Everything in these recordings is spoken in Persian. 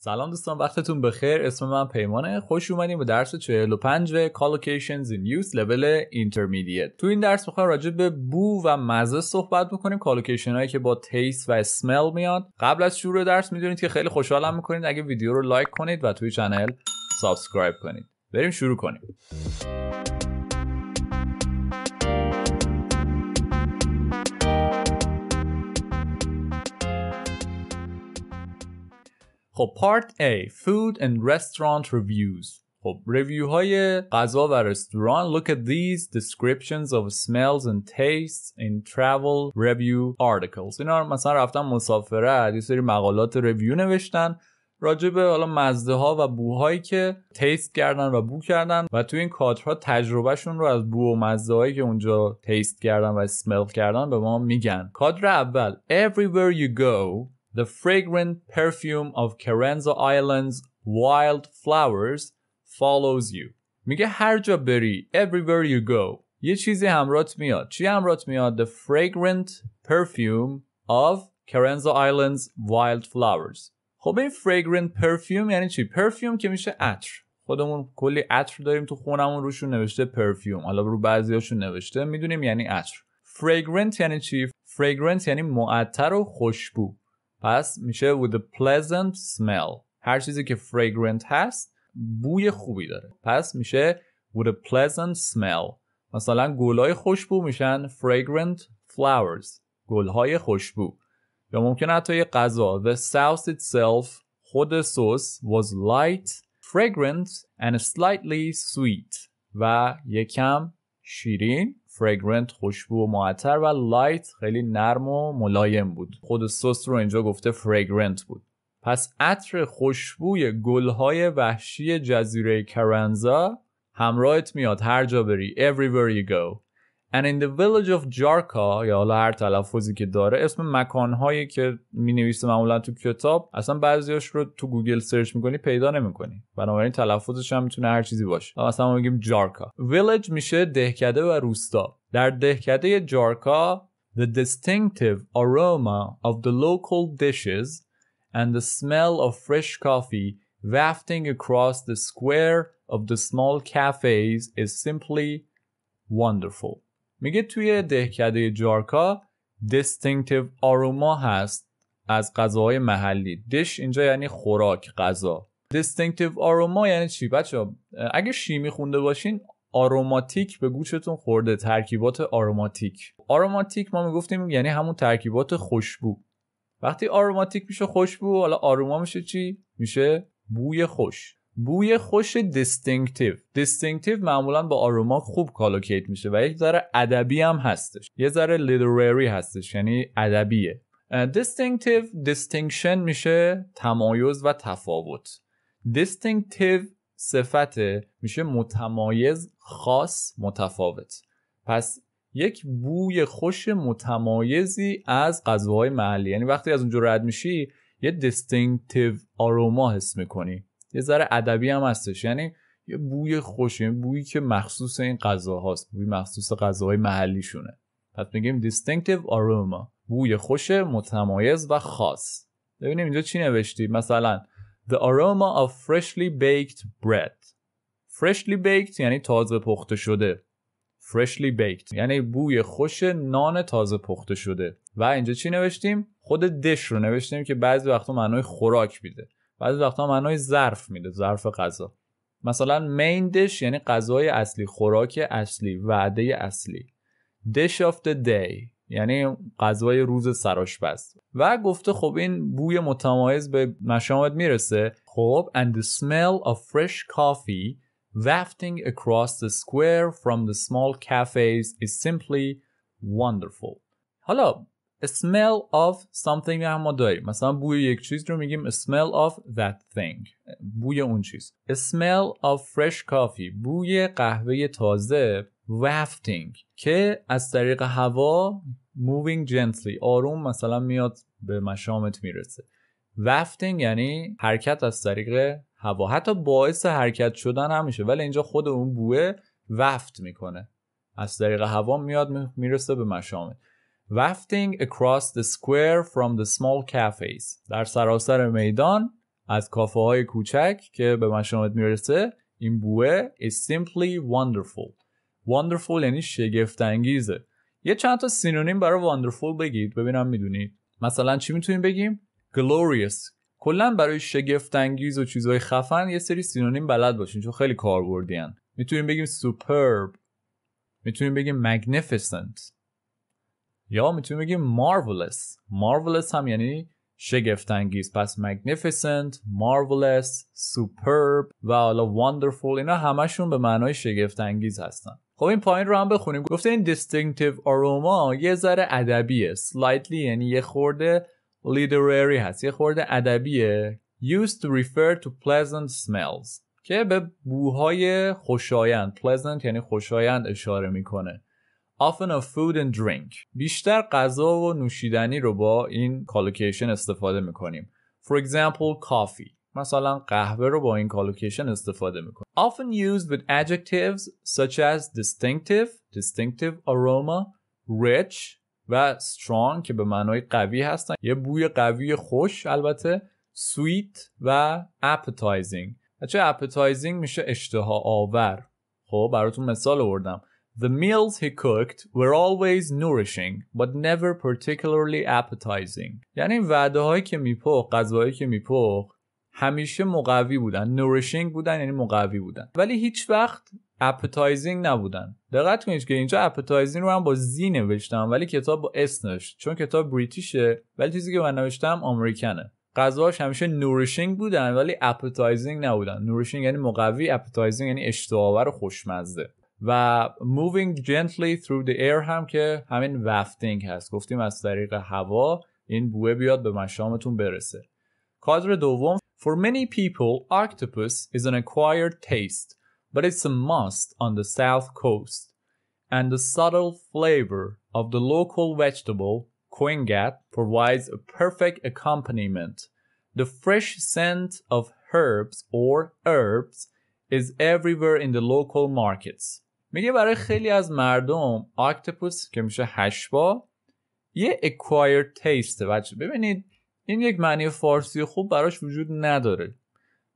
سلام دوستان وقتتون بخیر اسم من پیمانه خوش اومدیم به درس 45 Collocations این یوز لول Intermediate تو این درس میخوایم راجع به بو و مزه صحبت میکنیم کالوکیشن هایی که با تیس و اسمل میاد قبل از شروع درس میدونید که خیلی خوشحالم میکنید اگه ویدیو رو لایک کنید و توی چنل سابسکرایب کنید بریم شروع کنیم خب پارت A Food and Restaurant Reviews خب ریویو های غذا و رستوران Look at these descriptions of smells and tastes in travel review articles اینا مثلا رفتن مسافرت یه سری مقالات ریویو نوشتن راجع به حالا مزده ها و بوهایی که تیست کردن و بو کردن و تو این کادرها تجربهشون رو از بو و مزده هایی که اونجا تیست کردن و اسمل کردن به ما میگن کادر اول Everywhere you go The fragrant perfume of Carenza Island's wild flowers follows you. میگه هر جا بری everywhere you go یه چیزی همرات میاد چی همرات میاد the fragrant perfume of Carenza Island's wild flowers خب این fragrant perfume یعنی چی perfume که میشه عطر خودمون کلی عطر داریم تو خونمون روشون نوشته پرفیوم حالا رو بعضیاشون نوشته میدونیم یعنی عطر fragrant یعنی چی fragrant یعنی معطر و خوشبو پس میشه with a pleasant smell هر چیزی که fragrant هست بوی خوبی داره پس میشه with a pleasant smell مثلا گل‌های خوشبو میشن fragrant flowers گلهای خوشبو یا ممکن حتی یه غذا the sauce itself خود سس was light fragrant and slightly sweet و یکم شیرین فرگرنت خوشبو و معطر و لایت خیلی نرم و ملایم بود خود سس رو اینجا گفته فرگرنت بود پس عطر خوشبوی گلهای وحشی جزیره کرنزا همراهت میاد هر جا بری everywhere you go And in the village of Jarka یا حالا هر تلفظی که داره اسم مکانهایی که می نویسه معمولا تو کتاب اصلا بعضیاش رو تو گوگل سرچ میکنی پیدا نمیکنی بنابراین تلفظش هم میتونه هر چیزی باشه مثلا ما میگیم جارکا ویلج میشه دهکده و روستا در دهکده جارکا the distinctive aroma of the local dishes and the smell of fresh coffee wafting across the square of the small cafes is simply wonderful میگه توی دهکده جارکا دستینکتیو آروما هست از غذاهای محلی دش اینجا یعنی خوراک غذا دستینکتیو آروما یعنی چی بچه اگه شیمی خونده باشین آروماتیک به گوشتون خورده ترکیبات آروماتیک آروماتیک ما میگفتیم یعنی همون ترکیبات خوشبو وقتی آروماتیک میشه خوشبو حالا آروما میشه چی میشه بوی خوش بوی خوش دیستینکتیو دیستینکتیو معمولا با آروما خوب کالوکیت میشه و یک ذره ادبی هم هستش یه ذره لیترری هستش یعنی ادبیه دیستینکتیو دیستینکشن میشه تمایز و تفاوت دیستینکتیو صفت میشه متمایز خاص متفاوت پس یک بوی خوش متمایزی از غذاهای محلی یعنی وقتی از اونجا رد میشی یه دیستینکتیو آروما حس میکنی یه ذره ادبی هم هستش یعنی یه بوی خوش یعنی بویی که مخصوص این غذاهاست بوی مخصوص غذاهای محلیشونه پس میگیم distinctive aroma بوی خوش متمایز و خاص ببینیم اینجا چی نوشتی مثلا the aroma of freshly baked bread freshly baked یعنی تازه پخته شده freshly baked یعنی بوی خوش نان تازه پخته شده و اینجا چی نوشتیم خود دش رو نوشتیم که بعضی وقتا معنای خوراک میده بعضی وقتا معنای ظرف میده ظرف غذا مثلا مین دش یعنی غذای اصلی خوراک اصلی وعده اصلی دش آف the day یعنی غذای روز سراشپز و گفته خب این بوی متمایز به مشامت میرسه خب and the smell of fresh coffee wafting across the square from the small cafes is simply wonderful حالا smell of something هم داریم مثلا بوی یک چیز رو میگیم smell of that thing بوی اون چیز smell of fresh coffee بوی قهوه تازه wafting که از طریق هوا moving gently آروم مثلا میاد به مشامت میرسه wafting یعنی حرکت از طریق هوا حتی باعث حرکت شدن هم میشه ولی اینجا خود اون بوه وفت میکنه از طریق هوا میاد میرسه به مشامت wafting across the square from the small cafes در سراسر میدان از کافه های کوچک که به مشامت میرسه این بوه is simply wonderful wonderful یعنی شگفت انگیزه یه چند تا سینونیم برای wonderful بگید ببینم میدونید مثلا چی میتونیم بگیم glorious کلا برای شگفت انگیز و چیزهای خفن یه سری سینونیم بلد باشین چون خیلی کاربردیان میتونیم بگیم superb میتونیم بگیم magnificent یا میتونیم بگیم مارولس مارولس هم یعنی شگفتانگیز پس magnificent marvelous superb و حالا wonderful اینا همشون به معنای انگیز هستن خب این پایین رو هم بخونیم گفته این distinctive اروما یه ذره ادبیه slightly یعنی یه خورده literary هست یه خورده ادبیه used to refer to pleasant smells که به بوهای خوشایند pleasant یعنی خوشایند اشاره میکنه often of food and drink بیشتر غذا و نوشیدنی رو با این کالوکیشن استفاده میکنیم for example coffee مثلا قهوه رو با این کالوکیشن استفاده میکنیم often used with adjectives such as distinctive distinctive aroma rich و strong که به معنای قوی هستن یه بوی قوی خوش البته sweet و appetizing اچه appetizing میشه اشتها آور خب براتون مثال آوردم The meals he cooked were always nourishing but never particularly appetizing. یعنی وعده هایی که میپخت، غذاهایی که میپخت همیشه مقوی بودن، نورشینگ بودن یعنی مقوی بودن. ولی هیچ وقت اپتایزینگ نبودن دقت کنید که اینجا اپتایزینگ رو هم با زی نوشتم ولی کتاب با اس نوشت چون کتاب بریتیشه ولی چیزی که من نوشتم آمریکانه. غذاش همیشه نورشینگ بودن ولی اپتایزینگ نبودن نورشینگ یعنی مقوی اپتایزینگ یعنی اشتهاور و خوشمزه و moving gently through the air هم که همین وفتینگ هست گفتیم از طریق هوا این بوه بیاد به مشامتون برسه کادر دوم For many people octopus is an acquired taste but it's a must on the south coast and the subtle flavor of the local vegetable koingat provides a perfect accompaniment the fresh scent of herbs or herbs is everywhere in the local markets میگه برای خیلی از مردم اکتپوس که میشه هشبا یه اکوایر تیسته بچه ببینید این یک معنی فارسی خوب براش وجود نداره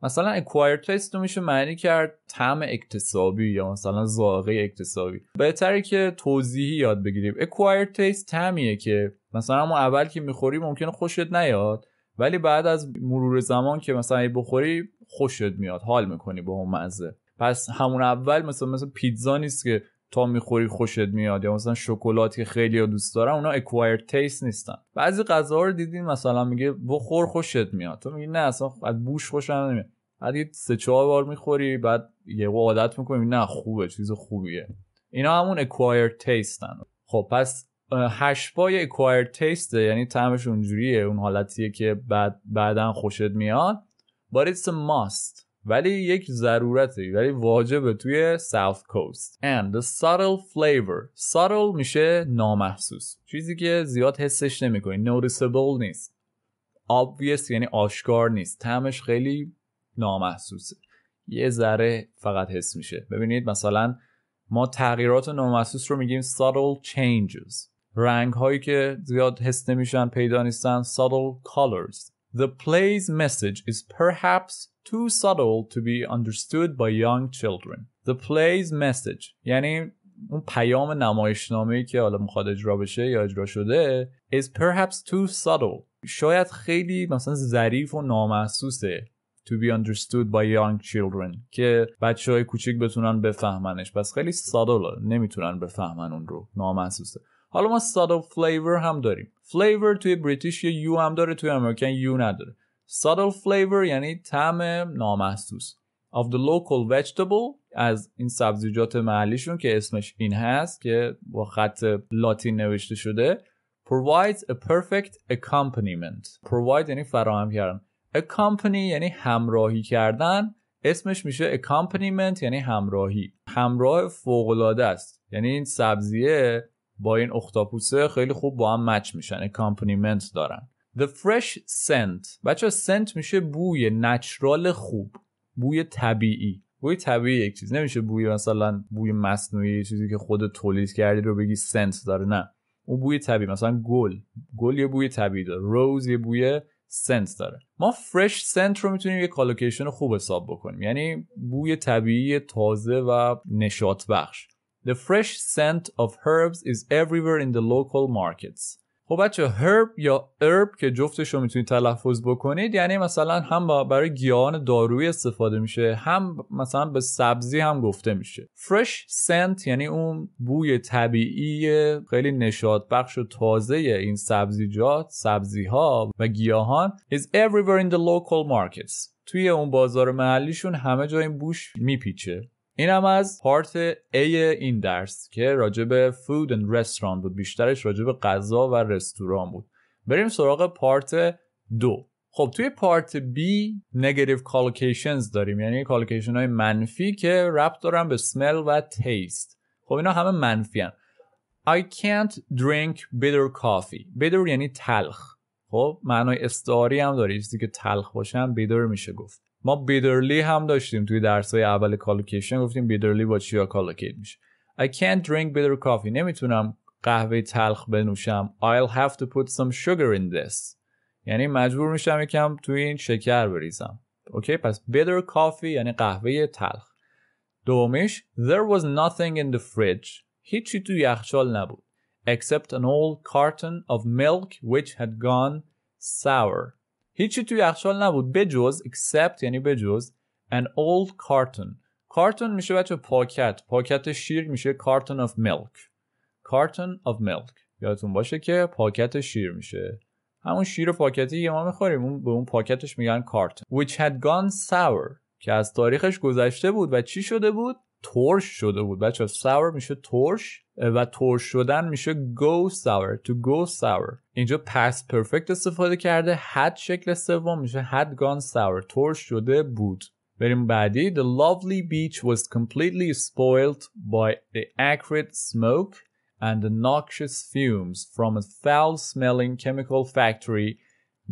مثلا اکوایر تیست رو میشه معنی کرد طعم اکتسابی یا مثلا زاغه اکتسابی بهتره که توضیحی یاد بگیریم اکوایر تیست طعمیه که مثلا ما اول که میخوری ممکنه خوشت نیاد ولی بعد از مرور زمان که مثلا بخوری خوشت میاد حال میکنی با اون مزه پس همون اول مثلا مثلا پیتزا نیست که تا میخوری خوشت میاد یا مثلا شکلاتی که خیلی ها دوست دارن اونا اکوایر تیست نیستن بعضی غذاها رو دیدین مثلا میگه بخور خوشت میاد تو میگی نه اصلا از بوش خوشم نمیاد بعد یه سه چهار بار میخوری بعد یه عادت میکنی نه خوبه چیز خوبیه اینا همون اکوایر تیستن خب پس هشت یه اکوایر تیسته یعنی طعمش اونجوریه اون حالتیه که بعد بعدا خوشت میاد but it's a ولی یک ضرورتی ولی واجبه توی ساوث کوست and the subtle flavor subtle میشه نامحسوس چیزی که زیاد حسش نمیکنی noticeable نیست obvious یعنی آشکار نیست تمش خیلی نامحسوسه یه ذره فقط حس میشه ببینید مثلا ما تغییرات نامحسوس رو میگیم subtle changes رنگ هایی که زیاد حس نمیشن پیدا نیستن subtle colors the play's message is perhaps too subtle to be understood by young children. The play's message یعنی اون پیام نمایشنامه‌ای که حالا میخواد اجرا بشه یا اجرا شده is perhaps too subtle شاید خیلی مثلا ظریف و نامحسوسه to be understood by young children که بچه های کوچیک بتونن بفهمنش پس خیلی سادله نمیتونن بفهمن اون رو نامحسوسه حالا ما سادل فلیور هم داریم فلیور توی بریتیش یه یو هم داره توی امریکن یو نداره سادل فلیور یعنی طعم نامحسوس of the local vegetable از این سبزیجات محلیشون که اسمش این هست که با خط لاتین نوشته شده provides a perfect accompaniment provide یعنی فراهم کردن accompany یعنی همراهی کردن اسمش میشه accompaniment یعنی همراهی همراه فوقلاده است یعنی این سبزیه با این اختاپوسه خیلی خوب با هم مچ میشن اکامپنیمنت دارن The fresh scent بچه سنت میشه بوی نچرال خوب بوی طبیعی بوی طبیعی یک چیز نمیشه بوی مثلا بوی مصنوعی چیزی که خود تولید کردی رو بگی سنت داره نه اون بوی طبیعی مثلا گل گل یه بوی طبیعی داره روز یه بوی سنت داره ما فرش سنت رو میتونیم یه کالوکیشن خوب حساب بکنیم یعنی بوی طبیعی تازه و نشاط بخش The fresh scent of herbs is everywhere in the local markets. خب بچه هرب یا herb که جفتش رو میتونید تلفظ بکنید یعنی مثلا هم برای گیاهان دارویی استفاده میشه هم مثلا به سبزی هم گفته میشه fresh scent یعنی اون بوی طبیعی خیلی نشاط بخش و تازه این سبزیجات سبزی ها و گیاهان is everywhere in the local markets توی اون بازار محلیشون همه جا این بوش میپیچه اینم از پارت A این درس که راجب فود اند رستوران بود بیشترش راجب غذا و رستوران بود بریم سراغ پارت دو خب توی پارت بی نگتیو کالوکیشنز داریم یعنی کالوکیشن های منفی که ربط دارن به سمل و تیست خب اینا همه منفی هن. I can't drink bitter coffee bitter یعنی تلخ خب معنای استعاری هم داره چیزی که تلخ باشه هم بیدر میشه گفت ما بیدرلی هم داشتیم توی های اول کالوکیشن گفتیم بیدرلی با چیا کالوکیت میشه I can't drink bitter coffee نمیتونم قهوه تلخ بنوشم I'll have to put some sugar in this یعنی مجبور میشم یکم توی این شکر بریزم اوکی پس bitter coffee یعنی قهوه تلخ دومیش There was nothing in the fridge هیچی تو یخچال نبود except an old carton of milk which had gone sour هیچی توی یخچال نبود بجز except یعنی بجز an old carton carton میشه بچه پاکت پاکت شیر میشه carton of milk carton of milk یادتون باشه که پاکت شیر میشه همون شیر و پاکتی یه ما میخوریم اون به اون پاکتش میگن کارتون which had gone sour که از تاریخش گذشته بود و چی شده بود ترش شده بود بچه ساور میشه ترش و ترش شدن میشه go sour to go sour اینجا پس پرفکت استفاده کرده had شکل سوم میشه had gone sour ترش شده بود بریم بعدی The lovely beach was completely spoiled by the acrid smoke and the noxious fumes from a foul smelling chemical factory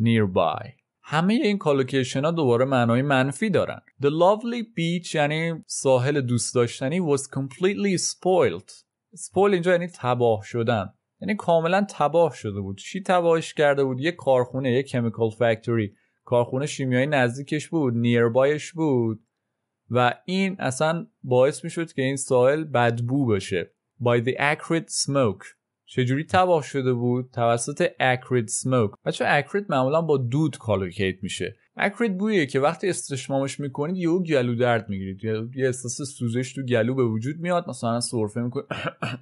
nearby همه این کالوکیشن ها دوباره معنای منفی دارن The lovely beach یعنی ساحل دوست داشتنی was completely spoiled spoil اینجا یعنی تباه شدن یعنی کاملا تباه شده بود چی تباهش کرده بود یه کارخونه یه chemical factory. کارخونه شیمیایی نزدیکش بود نیربایش بود و این اصلا باعث میشد که این ساحل بدبو بشه by the acrid smoke چجوری تباه شده بود توسط اکرید سموک بچه اکرید معمولا با دود کالوکیت میشه اکرید بویه که وقتی استشمامش میکنید یه گلو درد میگیرید یه احساس سوزش تو گلو به وجود میاد مثلا سرفه میکنید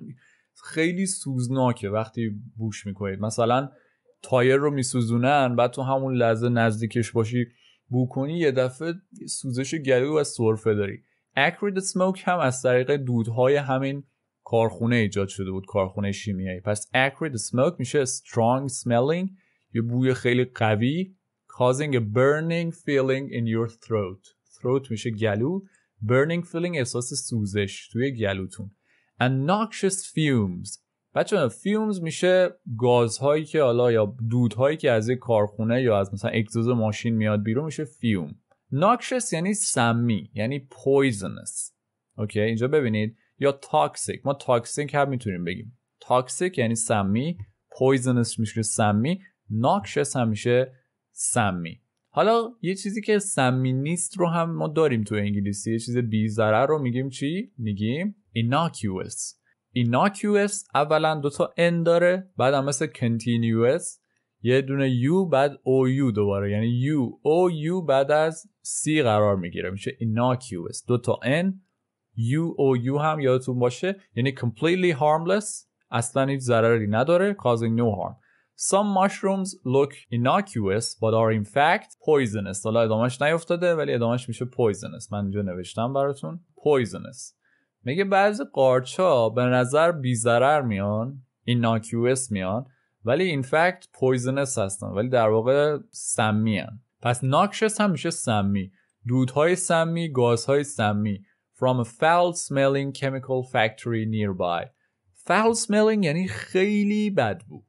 خیلی سوزناکه وقتی بوش میکنید مثلا تایر رو میسوزونن بعد تو همون لحظه نزدیکش باشی بو کنی یه دفعه سوزش گلو و سرفه داری اکرید سموک هم از طریق دودهای همین کارخونه ایجاد شده بود کارخونه شیمیایی پس acrid smoke میشه strong smelling یه بوی خیلی قوی causing a burning feeling in your throat throat میشه گلو burning feeling احساس سوزش توی گلوتون and noxious fumes بچه فیومز میشه گازهایی که حالا یا دودهایی که از یک کارخونه یا از مثلا اگزوز ماشین میاد بیرون میشه فیوم ناکشس یعنی سمی یعنی پویزنس اوکی اینجا ببینید یا تاکسیک ما تاکسیک هم میتونیم بگیم تاکسیک یعنی سمی پویزنس میشه سمی ناکشس هم میشه سمی حالا یه چیزی که سمی نیست رو هم ما داریم تو انگلیسی یه چیز بی رو میگیم چی میگیم innocuous innocuous اولا دوتا تا n داره بعد هم مثل continuous یه دونه u بعد ou دوباره یعنی u ou بعد از c قرار میگیره میشه innocuous دوتا تا n یو او یو هم یادتون باشه یعنی completely harmless اصلا هیچ ضرری نداره causing no harm Some mushrooms look innocuous but are in fact poisonous حالا ادامهش نیفتاده ولی ادامهش میشه poisonous من اینجا نوشتم براتون poisonous میگه بعضی ها به نظر بی میان innocuous میان ولی in fact poisonous هستن ولی در واقع سمی هن. پس noxious هم میشه سمی دودهای سمی گازهای سمی from a foul smelling chemical factory nearby foul smelling یعنی خیلی بد بود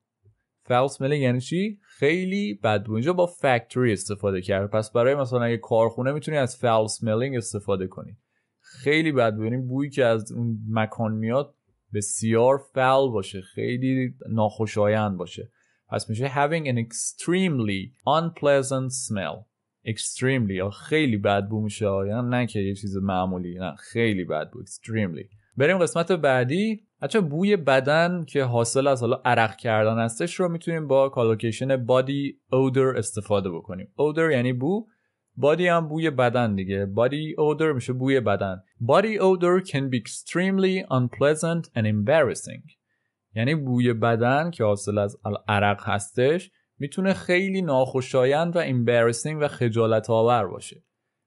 foul smelling یعنی چی خیلی بد بود اینجا با factory استفاده کرد پس برای مثلا اگه کارخونه میتونی از foul smelling استفاده کنی خیلی بد بود یعنی بویی که از اون مکان میاد بسیار فعال باشه خیلی ناخوشایند باشه پس میشه having an extremely unpleasant smell extremely یا خیلی بد بو میشه یعنی نه که یه چیز معمولی نه خیلی بد بود extremely بریم قسمت بعدی حتی بوی بدن که حاصل از حالا عرق کردن هستش رو میتونیم با کالوکیشن بادی اودر استفاده بکنیم اودر یعنی بو بادی هم بوی بدن دیگه بادی اودر میشه بوی بدن body اودر can be extremely unpleasant and embarrassing یعنی بوی بدن که حاصل از عرق هستش میتونه خیلی ناخوشایند و embarrassing و خجالت آور باشه.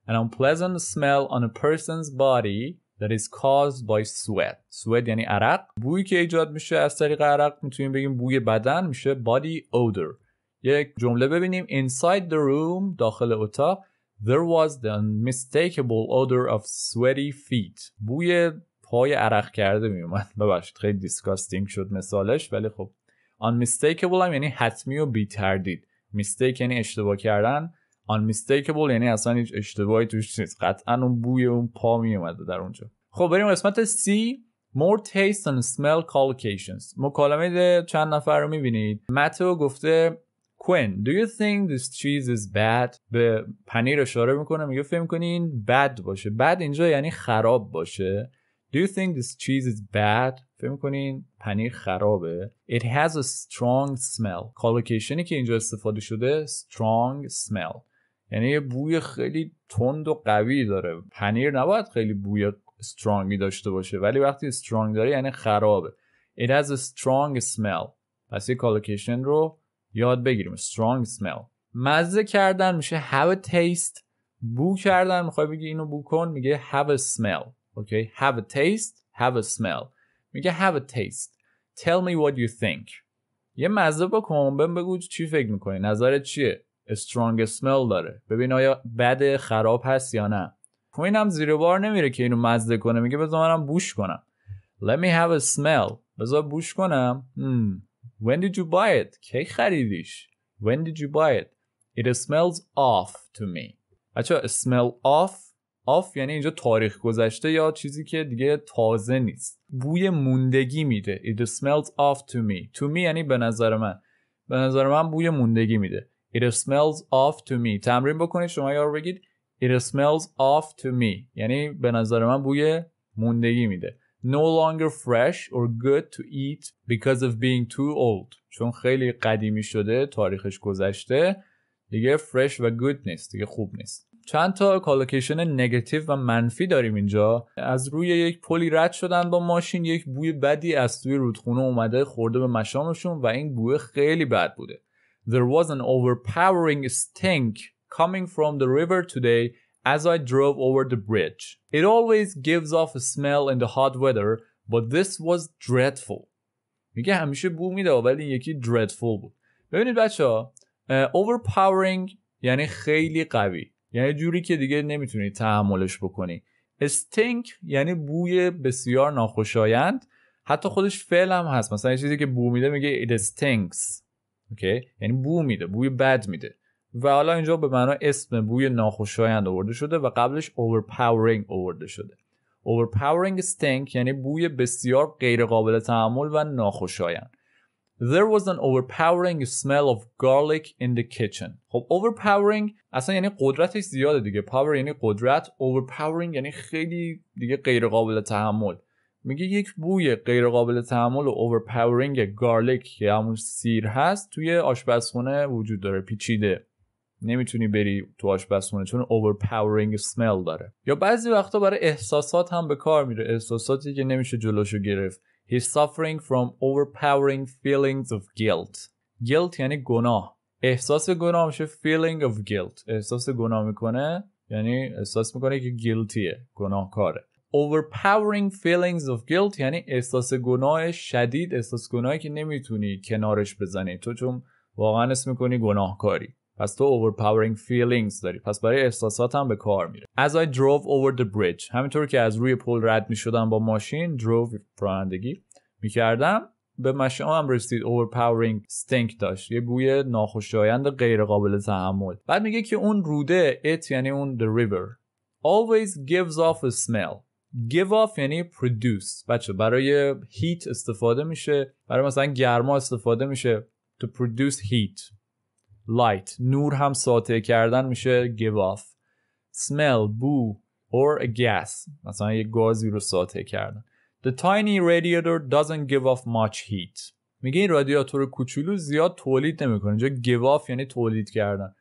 An unpleasant smell on a person's body that is caused by sweat. sweat یعنی عرق. بویی که ایجاد میشه از طریق عرق میتونیم بگیم بوی بدن میشه body odor. یک جمله ببینیم inside the room داخل اتاق there was the unmistakable odor of sweaty feet. بوی پای عرق کرده میومد. ببخشید خیلی دیسکاستینگ شد مثالش ولی خب unmistakable هم یعنی حتمی و بی تردید میستیک یعنی اشتباه کردن unmistakable یعنی اصلا هیچ اشتباهی توش نیست قطعا اون بوی اون پا می اومده در اونجا خب بریم قسمت C More taste and smell collocations مکالمه چند نفر رو میبینید متو گفته Quinn, do you think this cheese is bad? به پنیر اشاره میکنه میگه فکر کنی این بد باشه بد اینجا یعنی خراب باشه Do you think this cheese is bad? فکر میکنین پنیر خرابه it has a strong smell کالوکیشنی که اینجا استفاده شده strong smell یعنی یه بوی خیلی تند و قوی داره پنیر نباید خیلی بوی Strongی داشته باشه ولی وقتی strong داره یعنی خرابه it has a strong smell پس یه کالوکیشن رو یاد بگیریم strong smell مزه کردن میشه have a taste بو کردن میخوای بگی اینو بو کن میگه have a smell okay? have a taste have a smell میگه have a taste tell me what you think یه مزه بکن بهم بگو چی فکر میکنی نظرت چیه strong smell داره ببین آیا بد خراب هست یا نه کوین هم زیر بار نمیره که اینو مزه کنه میگه بذار منم بوش کنم let me have a smell بذار بوش کنم hmm. when did you buy it کی خریدیش when did you buy it it smells off to me بچه smell off off یعنی اینجا تاریخ گذشته یا چیزی که دیگه تازه نیست بوی موندگی میده it smells off to me to me یعنی به نظر من به نظر من بوی موندگی میده it smells off to me تمرین بکنید شما یارو بگید it smells off to me یعنی به نظر من بوی موندگی میده no longer fresh or good to eat because of being too old چون خیلی قدیمی شده تاریخش گذشته دیگه fresh و good نیست دیگه خوب نیست چند تا کالوکیشن نگاتیو و منفی داریم اینجا از روی یک پلی رد شدن با ماشین یک بوی بدی از توی رودخونه اومده خورده به مشامشون و این بوی خیلی بد بوده There was an overpowering stink coming from the river today as I drove over the bridge. It always gives off a smell in the hot weather, but this was dreadful. میگه همیشه بو میده ولی یکی dreadful بود. ببینید بچه ها overpowering یعنی خیلی قوی یعنی جوری که دیگه نمیتونی تحملش بکنی استینک یعنی بوی بسیار ناخوشایند حتی خودش فعل هم هست مثلا یه چیزی که بو میده میگه it stinks یعنی بو میده بوی بد میده و حالا اینجا به معنا اسم بوی ناخوشایند آورده شده و قبلش overpowering آورده شده overpowering stink یعنی بوی بسیار قابل تحمل و ناخوشایند There was an overpowering smell of garlic in the kitchen. خب overpowering اصلا یعنی قدرتش زیاده دیگه power یعنی قدرت overpowering یعنی خیلی دیگه غیر قابل تحمل میگه یک بوی غیر قابل تحمل و overpowering گارلیک که همون سیر هست توی آشپزخونه وجود داره پیچیده نمیتونی بری تو آشپزخونه چون overpowering smell داره یا بعضی وقتا برای احساسات هم به کار میره احساساتی که نمیشه جلوشو گرفت He's suffering from overpowering feelings of guilt. Guilt یعنی گناه. احساس گناه میشه feeling of guilt. احساس گناه میکنه یعنی احساس میکنه که گیلتیه. گناهکاره. overpowering feelings of guilt یعنی احساس گناه شدید احساس گناهی که نمیتونی کنارش بزنی تو چون واقعا اسم میکنی گناهکاری پس تو overpowering feelings داری پس برای احساسات هم به کار میره as I drove over the bridge همینطور که از روی پول رد میشدم با ماشین drove رانندگی میکردم به هم رسید overpowering stink داشت یه بوی ناخوشایند غیر قابل تحمل بعد میگه که اون روده it یعنی اون the river always gives off a smell give off یعنی produce بچه برای heat استفاده میشه برای مثلا گرما استفاده میشه to produce heat light نور هم ساطع کردن میشه give off smell بو or a gas مثلا یه گازی رو ساطع کردن the tiny radiator doesn't give off much heat میگه این رادیاتور کوچولو زیاد تولید نمیکنه اینجا give off یعنی تولید کردن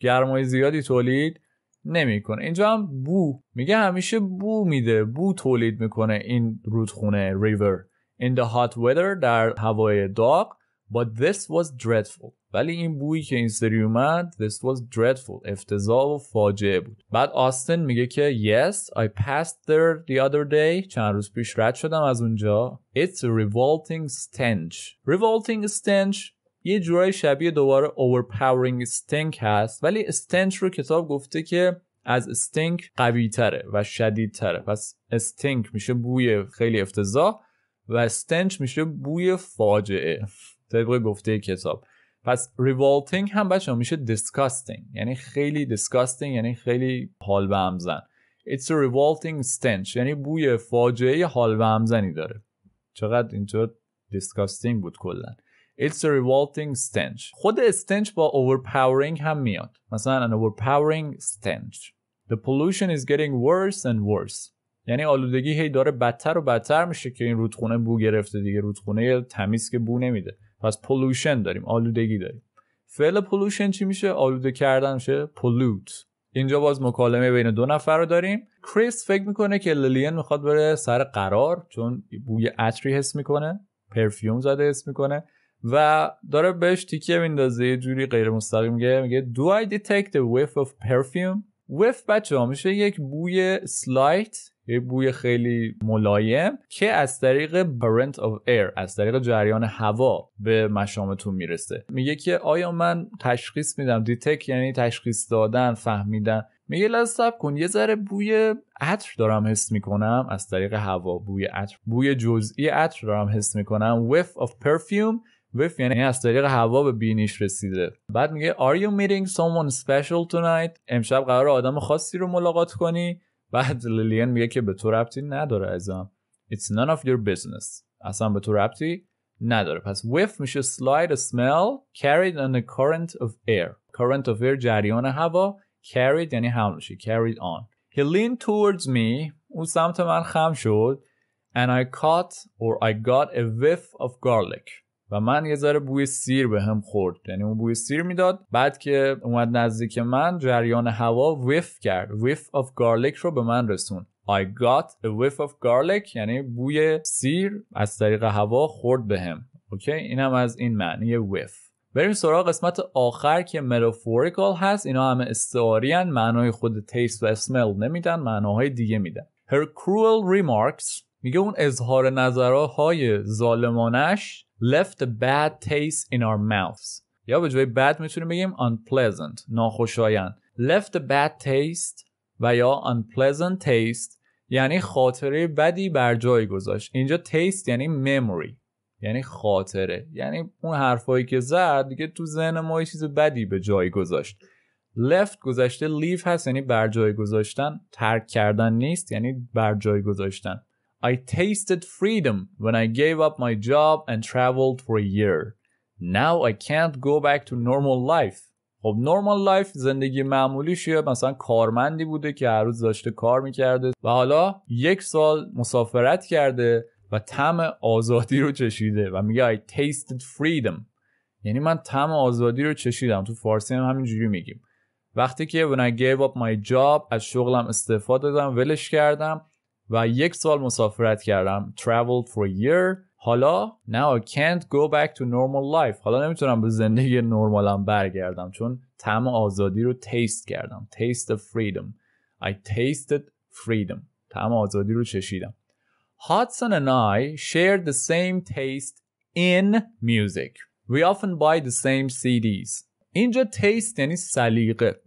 گرمای زیادی تولید نمیکنه اینجا هم بو میگه همیشه بو میده بو تولید میکنه این رودخونه river in the hot weather در هوای داغ But this was dreadful ولی این بویی که این سری اومد This was dreadful افتضاح و فاجعه بود بعد آستن میگه که Yes I passed there the other day چند روز پیش رد شدم از اونجا It's a revolting stench Revolting stench یه جورای شبیه دوباره overpowering stink هست ولی stench رو کتاب گفته که از stink قوی تره و شدید تره پس stink میشه بوی خیلی افتضاح و استنچ میشه بوی فاجعه طبق گفته کتاب پس ریوالتینگ هم بچه میشه disgusting. یعنی خیلی disgusting. یعنی خیلی حال به همزن It's a revolting stench یعنی بوی فاجعه حال به همزنی داره چقدر اینطور disgusting بود کلا It's a revolting stench خود stench با overpowering هم میاد مثلا an overpowering stench The pollution is getting worse and worse یعنی آلودگی هی داره بدتر و بدتر میشه که این رودخونه بو گرفته دیگه رودخونه تمیز که بو نمیده پس پولوشن داریم آلودگی داریم فعل پولوشن چی میشه آلوده کردن میشه پولوت اینجا باز مکالمه بین دو نفر رو داریم کریس فکر میکنه که لیلین میخواد بره سر قرار چون بوی عطری حس میکنه پرفیوم زده حس میکنه و داره بهش تیکه میندازه یه جوری غیر مستقیم میگه میگه do I detect a whiff of perfume whiff بچه میشه یک بوی سلایت یه بوی خیلی ملایم که از طریق current of air از طریق جریان هوا به مشامتون میرسه میگه که آیا من تشخیص میدم دیتک یعنی تشخیص دادن فهمیدن میگه لذت کن یه ذره بوی عطر دارم حس میکنم از طریق هوا بوی عطر بوی جزئی عطر دارم حس میکنم whiff of perfume وف یعنی از طریق هوا به بینیش رسیده بعد میگه are you meeting someone special tonight امشب قرار آدم خاصی رو ملاقات کنی بعد لیلین میگه که به تو ربطی نداره ازم It's none of your business اصلا به تو ربطی نداره پس whiff میشه slide smell carried on a current of air current of air جریان هوا carried یعنی حمل میشه carried on he leaned towards me اون سمت من خم شد and I caught or I got a whiff of garlic و من یه ذره بوی سیر به هم خورد یعنی اون بوی سیر میداد بعد که اومد نزدیک من جریان هوا ویف کرد ویف آف گارلیک رو به من رسون I got a whiff of garlic یعنی بوی سیر از طریق هوا خورد به هم اوکی اینم از این معنی ویف بریم سراغ قسمت آخر که متافوریکال هست اینا همه استعاری معنای خود تیست و اسمل نمیدن معناهای دیگه میدن Her cruel remarks میگه اون اظهار نظرهای ظالمانش left a bad taste in our mouths یا به جای bad میتونیم بگیم unpleasant ناخوشایند left a bad taste و یا unpleasant taste یعنی خاطره بدی بر جای گذاشت اینجا taste یعنی memory یعنی خاطره یعنی اون حرفایی که زد دیگه تو ذهن ما یه چیز بدی به جای گذاشت left گذشته leave هست یعنی بر جای گذاشتن ترک کردن نیست یعنی بر جای گذاشتن I tasted freedom when I gave up my job and traveled for a year. Now I can't go back to normal life. خب نورمال لایف زندگی معمولی یه مثلا کارمندی بوده که هر روز داشته کار میکرده و حالا یک سال مسافرت کرده و تم آزادی رو چشیده و میگه I tasted freedom یعنی من تم آزادی رو چشیدم تو فارسی هم همینجوری میگیم وقتی که when I gave up my job از شغلم استفاده دادم ولش کردم و یک سال مسافرت کردم traveled for a year حالا now I can't go back to normal life حالا نمیتونم به زندگی نرمالم برگردم چون تمام آزادی رو تیست کردم taste of freedom I tasted freedom تمام آزادی رو چشیدم Hudson and I shared the same taste in music We often buy the same CDs اینجا taste یعنی سلیقه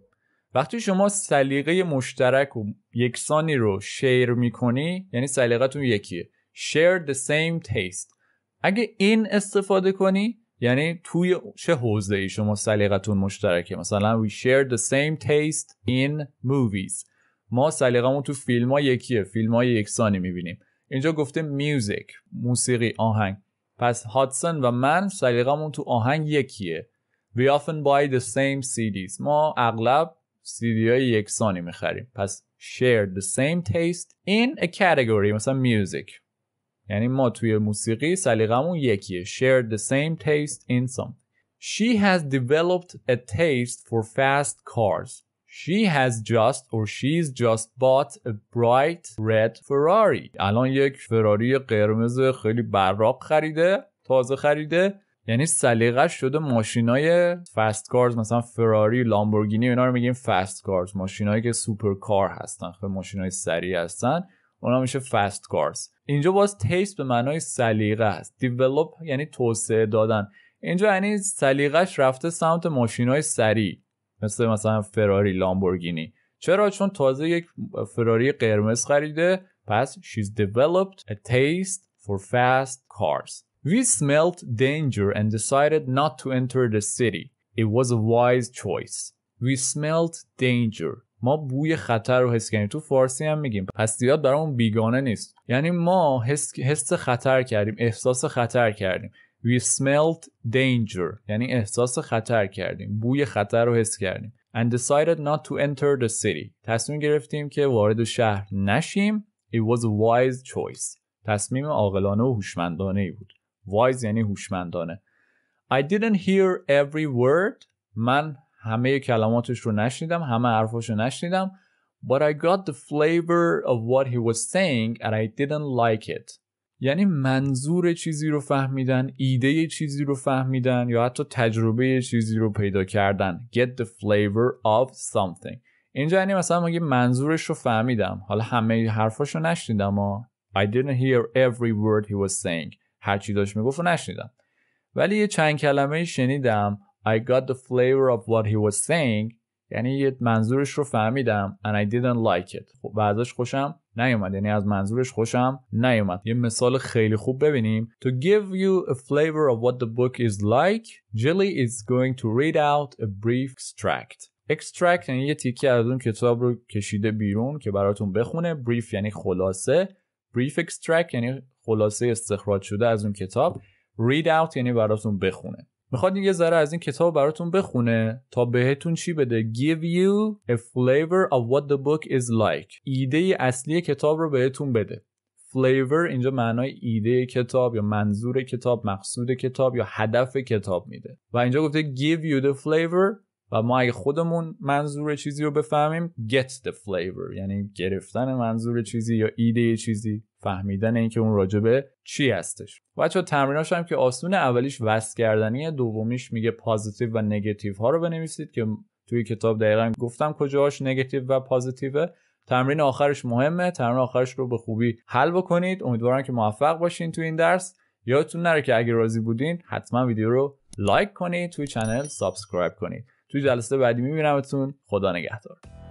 وقتی شما سلیقه مشترک و یکسانی رو شیر میکنی یعنی سلیقتون یکیه share the same taste اگه این استفاده کنی یعنی توی چه حوزه ای شما سلیقتون مشترکه مثلا we share the same taste in movies ما سلیقمون تو فیلم ها یکیه فیلم های یکسانی میبینیم اینجا گفته میوزیک موسیقی آهنگ پس هاتسون و من سلیقمون تو آهنگ یکیه We often buy the same CDs ما اغلب سیدی های یکسانی میخریم پس share the same taste in a category مثلا music یعنی ما توی موسیقی سلیقمون یکیه share the same taste in some she has developed a taste for fast cars She has just or she's just bought a bright red Ferrari. الان یک فراری قرمز خیلی براق خریده، تازه خریده یعنی سلیقش شده ماشینای فست کارز مثلا فراری لامبورگینی اینا رو میگیم فست کارز ماشینایی که سوپر کار هستن خیلی خب ماشینای سریع هستن اونا میشه فست کارز اینجا باز تیست به معنای سلیقه است دیولپ یعنی توسعه دادن اینجا یعنی سلیقش رفته سمت ماشینای سریع مثل مثلا فراری لامبورگینی چرا چون تازه یک فراری قرمز خریده پس she's developed a taste for fast cars We smelt danger and decided not to enter the city. It was a wise choice. We smelt danger. ما بوی خطر رو حس کردیم تو فارسی هم میگیم پس زیاد برامون بیگانه نیست یعنی ما حس, حس خطر کردیم احساس خطر کردیم We smelled danger یعنی احساس خطر کردیم بوی خطر رو حس کردیم and decided not to enter the city تصمیم گرفتیم که وارد شهر نشیم It was a wise choice تصمیم عاقلانه و هوشمندانه ای بود wise یعنی هوشمندانه I didn't hear every word من همه کلماتش رو نشنیدم همه حرفاش رو نشنیدم But I got the flavor of what he was saying and I didn't like it یعنی منظور چیزی رو فهمیدن ایده چیزی رو فهمیدن یا حتی تجربه چیزی رو پیدا کردن Get the flavor of something اینجا یعنی مثلا مگه منظورش رو فهمیدم حالا همه حرفاش رو نشنیدم I didn't hear every word he was saying هر چی داشت میگفت و نشنیدم ولی یه چند کلمه شنیدم I got the flavor of what he was saying یعنی یه منظورش رو فهمیدم and I didn't like it خب، و ازش خوشم نیومد یعنی از منظورش خوشم نیومد یه مثال خیلی خوب ببینیم To give you a flavor of what the book is like Jilly is going to read out a brief extract extract یعنی یه تیکی از اون کتاب رو کشیده بیرون که براتون بخونه brief یعنی خلاصه brief extract یعنی خلاصه استخراج شده از اون کتاب read out یعنی براتون بخونه میخواد یه ذره از این کتاب براتون بخونه تا بهتون چی بده give you a flavor of what the book is like ایده اصلی کتاب رو بهتون بده flavor اینجا معنای ایده کتاب یا منظور کتاب مقصود کتاب یا هدف کتاب میده و اینجا گفته give you the flavor و ما اگه خودمون منظور چیزی رو بفهمیم get the flavor یعنی گرفتن منظور چیزی یا ایده چیزی فهمیدن اینکه اون راجبه چی هستش بچا تمریناش هم که آسون اولیش وست کردنیه دومیش میگه پازیتیو و نگاتیو ها رو بنویسید که توی کتاب دقیقا گفتم کجاش نگتیو و پازیتیوه تمرین آخرش مهمه تمرین آخرش رو به خوبی حل بکنید امیدوارم که موفق باشین توی این درس یادتون نره که اگه راضی بودین حتما ویدیو رو لایک کنید توی چنل سابسکرایب کنید توی جلسه بعدی میبینمتون خدا نگهدار